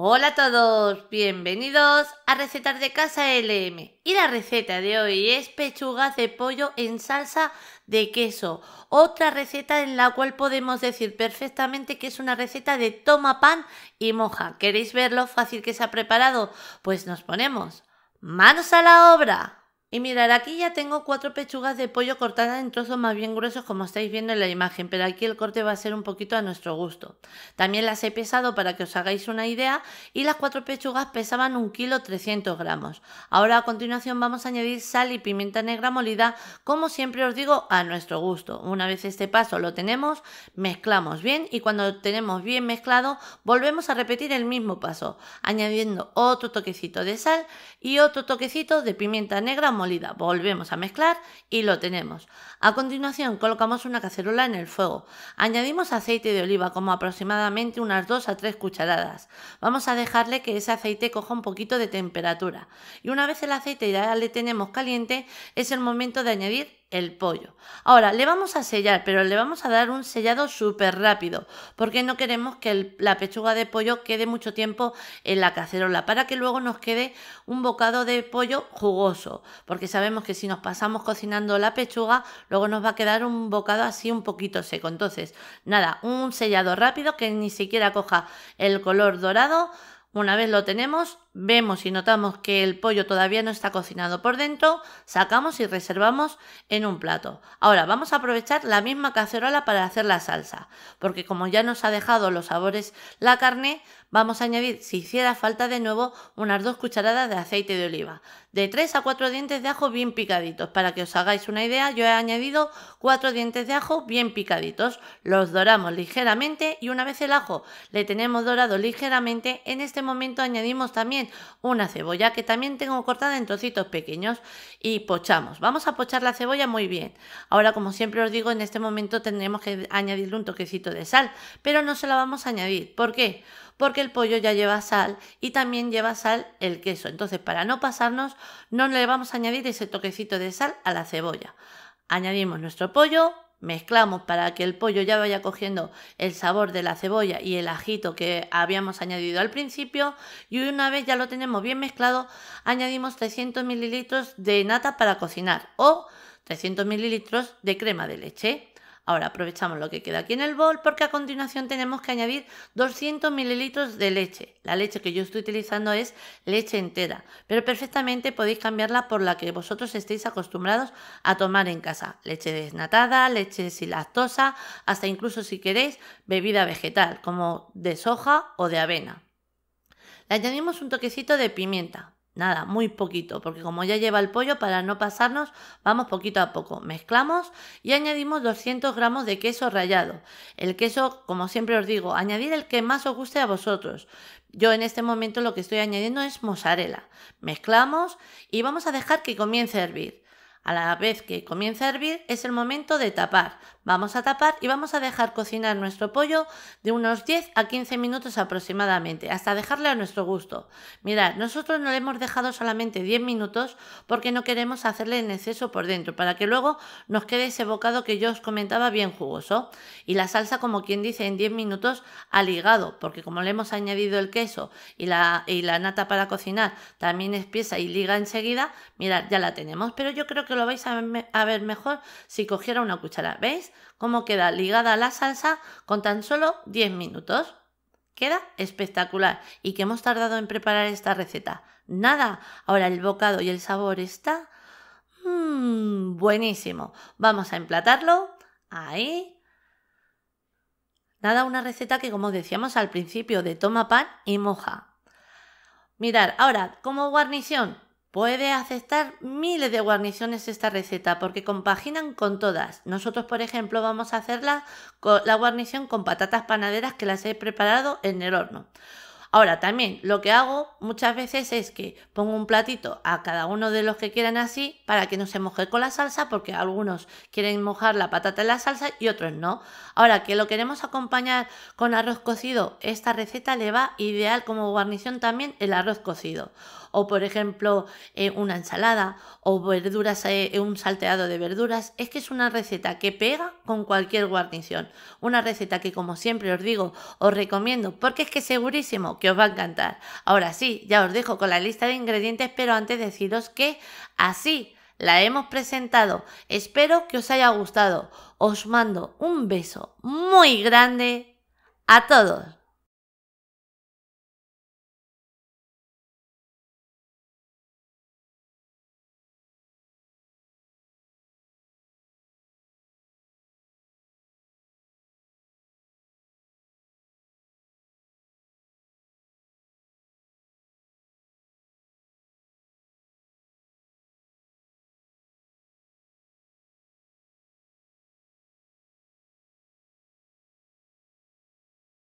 Hola a todos, bienvenidos a Recetas de Casa LM. Y la receta de hoy es pechugas de pollo en salsa de queso. Otra receta en la cual podemos decir perfectamente que es una receta de toma pan y moja. ¿Queréis ver lo fácil que se ha preparado? Pues nos ponemos manos a la obra. Y mirar, aquí ya tengo cuatro pechugas de pollo cortadas en trozos más bien gruesos como estáis viendo en la imagen, pero aquí el corte va a ser un poquito a nuestro gusto. También las he pesado para que os hagáis una idea y las cuatro pechugas pesaban un kilo 300 gramos. Ahora a continuación vamos a añadir sal y pimienta negra molida, como siempre os digo, a nuestro gusto. Una vez este paso lo tenemos, mezclamos bien y cuando lo tenemos bien mezclado volvemos a repetir el mismo paso, añadiendo otro toquecito de sal y otro toquecito de pimienta negra molida molida, volvemos a mezclar y lo tenemos. A continuación colocamos una cacerola en el fuego, añadimos aceite de oliva como aproximadamente unas 2 a 3 cucharadas, vamos a dejarle que ese aceite coja un poquito de temperatura y una vez el aceite ya le tenemos caliente es el momento de añadir el pollo. Ahora, le vamos a sellar, pero le vamos a dar un sellado súper rápido, porque no queremos que la pechuga de pollo quede mucho tiempo en la cacerola, para que luego nos quede un bocado de pollo jugoso, porque sabemos que si nos pasamos cocinando la pechuga, luego nos va a quedar un bocado así un poquito seco. Entonces, nada, un sellado rápido que ni siquiera coja el color dorado. Una vez lo tenemos, vemos y notamos que el pollo todavía no está cocinado por dentro, sacamos y reservamos en un plato. Ahora vamos a aprovechar la misma cacerola para hacer la salsa, porque como ya nos ha dejado los sabores la carne, vamos a añadir, si hiciera falta de nuevo, unas dos cucharadas de aceite de oliva, de 3 a 4 dientes de ajo bien picaditos. Para que os hagáis una idea, yo he añadido cuatro dientes de ajo bien picaditos, los doramos ligeramente y una vez el ajo le tenemos dorado ligeramente, en este momento añadimos también una cebolla que también tengo cortada en trocitos pequeños y pochamos. Vamos a pochar la cebolla muy bien. Ahora, como siempre os digo, en este momento tendremos que añadirle un toquecito de sal, pero no se la vamos a añadir. ¿Por qué? Porque el pollo ya lleva sal y también lleva sal el queso. Entonces, para no pasarnos, no le vamos a añadir ese toquecito de sal a la cebolla. Añadimos nuestro pollo, mezclamos para que el pollo ya vaya cogiendo el sabor de la cebolla y el ajito que habíamos añadido al principio y una vez ya lo tenemos bien mezclado añadimos 300 mililitros de nata para cocinar o 300 mililitros de crema de leche Ahora aprovechamos lo que queda aquí en el bol porque a continuación tenemos que añadir 200 mililitros de leche. La leche que yo estoy utilizando es leche entera, pero perfectamente podéis cambiarla por la que vosotros estéis acostumbrados a tomar en casa. Leche desnatada, leche sin lactosa, hasta incluso si queréis bebida vegetal como de soja o de avena. Le añadimos un toquecito de pimienta, Nada, muy poquito, porque como ya lleva el pollo, para no pasarnos, vamos poquito a poco. Mezclamos y añadimos 200 gramos de queso rallado. El queso, como siempre os digo, añadir el que más os guste a vosotros. Yo en este momento lo que estoy añadiendo es mozzarella. Mezclamos y vamos a dejar que comience a hervir. A la vez que comience a hervir es el momento de tapar Vamos a tapar y vamos a dejar cocinar nuestro pollo de unos 10 a 15 minutos aproximadamente, hasta dejarle a nuestro gusto. Mirad, nosotros no le hemos dejado solamente 10 minutos porque no queremos hacerle en exceso por dentro, para que luego nos quede ese bocado que yo os comentaba bien jugoso. Y la salsa, como quien dice, en 10 minutos ha ligado, porque como le hemos añadido el queso y la, y la nata para cocinar, también pieza y liga enseguida, mirad, ya la tenemos. Pero yo creo que lo vais a ver mejor si cogiera una cuchara, ¿veis? cómo queda ligada la salsa con tan solo 10 minutos. Queda espectacular y que hemos tardado en preparar esta receta. Nada, ahora el bocado y el sabor está... Mmm, buenísimo. Vamos a emplatarlo. Ahí, Nada, una receta que como decíamos al principio de toma pan y moja. Mirad, ahora como guarnición Puede aceptar miles de guarniciones esta receta porque compaginan con todas. Nosotros, por ejemplo, vamos a hacerla con la guarnición con patatas panaderas que las he preparado en el horno. Ahora, también lo que hago muchas veces es que pongo un platito a cada uno de los que quieran así para que no se moje con la salsa, porque algunos quieren mojar la patata en la salsa y otros no. Ahora, que lo queremos acompañar con arroz cocido, esta receta le va ideal como guarnición también el arroz cocido o por ejemplo eh, una ensalada o verduras, eh, eh, un salteado de verduras. Es que es una receta que pega con cualquier guarnición. Una receta que como siempre os digo, os recomiendo porque es que segurísimo que os va a encantar. Ahora sí, ya os dejo con la lista de ingredientes, pero antes deciros que así la hemos presentado. Espero que os haya gustado. Os mando un beso muy grande a todos.